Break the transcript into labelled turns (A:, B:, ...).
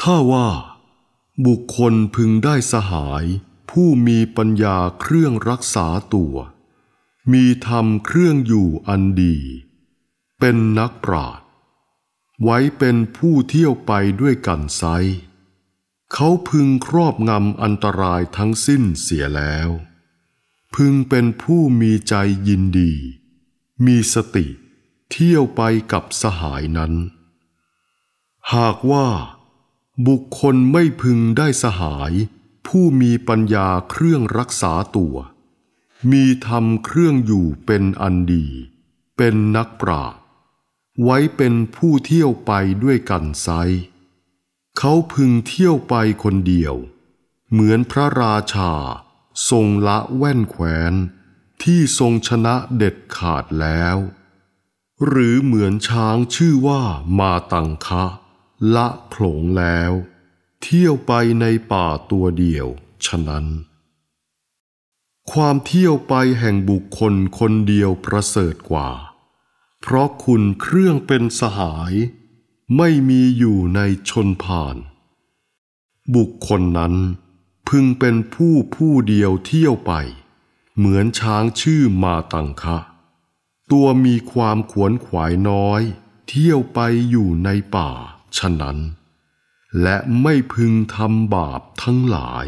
A: ถ้าว่า บุคคลพึงได้สหาย ผู้มีปัญญาเครื่องรักษาตัว มีธรรมเครื่องอยู่อันดี เป็นนักปราดไว้เป็นผู้เที่ยวไปด้วยกันไซ เขาพึงครอบงำอันตรายทั้งสิ้นเสียแล้ว พึงเป็นผู้มีใจยินดี มีสติเที่ยวไปกับสหายนั้น หากว่าบุคคลไม่พึงได้สหาย ผู้มีปัญญาเครื่องรักษาตัว มีธรรมเครื่องอยู่เป็นอันดี เป็นนักปราไว้เป็นผู้เที่ยวไปด้วยกันไซเขาพึงเที่ยวไปคนเดียว เหมือนพระราชา ทรงละแว่นแขวน ที่ทรงชนะเด็ดขาดแล้ว หรือเหมือนช้างชื่อว่ามาตังคะละโขลงแล้ว เที่ยวไปในป่าตัวเดียว ฉะนั้น ความเที่ยวไปแห่งบุคคลคนเดียวประเสริฐกว่า เพราะคุณเครื่องเป็นสหาย ไม่มีอยู่ในชนผ่าน บุคคลนั้น พึงเป็นผู้ผู้เดียวเที่ยวไป เหมือนช้างชื่อมาตังคะ ตัวมีความขวนขวายน้อย เที่ยวไปอยู่ในป่าฉะนั้นและไม่พึงทำบาปทั้งหลาย